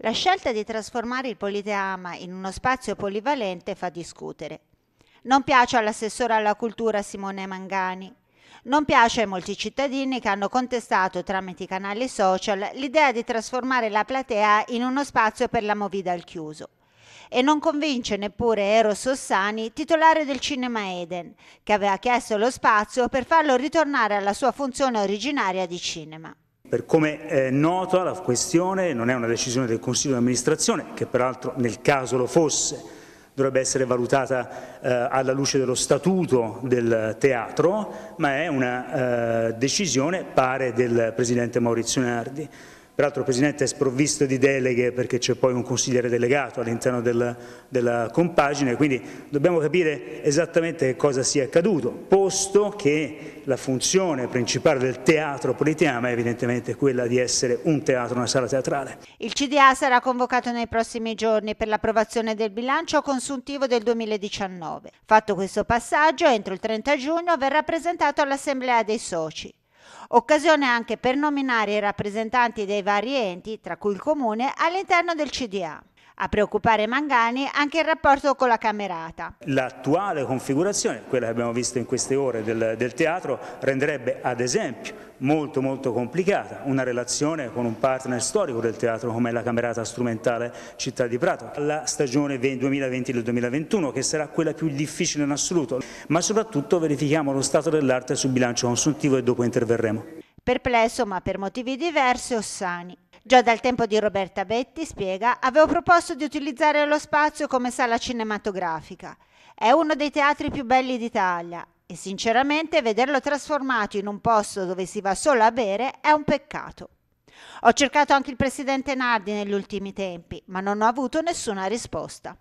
La scelta di trasformare il Politeama in uno spazio polivalente fa discutere. Non piace all'assessore alla cultura Simone Mangani. Non piace ai molti cittadini che hanno contestato tramite i canali social l'idea di trasformare la platea in uno spazio per la movida al chiuso. E non convince neppure Eros Ossani, titolare del Cinema Eden, che aveva chiesto lo spazio per farlo ritornare alla sua funzione originaria di cinema. Per come è nota la questione non è una decisione del Consiglio di amministrazione, che peraltro nel caso lo fosse dovrebbe essere valutata eh, alla luce dello statuto del teatro, ma è una eh, decisione pare del Presidente Maurizio Nardi. Peraltro il Presidente è sprovvisto di deleghe perché c'è poi un consigliere delegato all'interno della, della compagine, quindi dobbiamo capire esattamente che cosa sia accaduto, posto che la funzione principale del teatro Politeama è evidentemente quella di essere un teatro, una sala teatrale. Il CDA sarà convocato nei prossimi giorni per l'approvazione del bilancio consuntivo del 2019. Fatto questo passaggio, entro il 30 giugno verrà presentato all'Assemblea dei Soci. Occasione anche per nominare i rappresentanti dei vari enti, tra cui il comune, all'interno del CDA. A preoccupare Mangani anche il rapporto con la camerata. L'attuale configurazione, quella che abbiamo visto in queste ore del, del, teatro, renderebbe ad esempio molto molto complicata una relazione con un partner storico del teatro come la camerata strumentale Città di Prato. La stagione 2020-2021 che sarà quella più difficile in assoluto, ma soprattutto verifichiamo lo stato dell'arte sul bilancio consuntivo e dopo interverremo. Perplesso ma per motivi diversi Ossani. Già dal tempo di Roberta Betti, spiega, avevo proposto di utilizzare lo spazio come sala cinematografica. È uno dei teatri più belli d'Italia e sinceramente vederlo trasformato in un posto dove si va solo a bere è un peccato. Ho cercato anche il presidente Nardi negli ultimi tempi, ma non ho avuto nessuna risposta.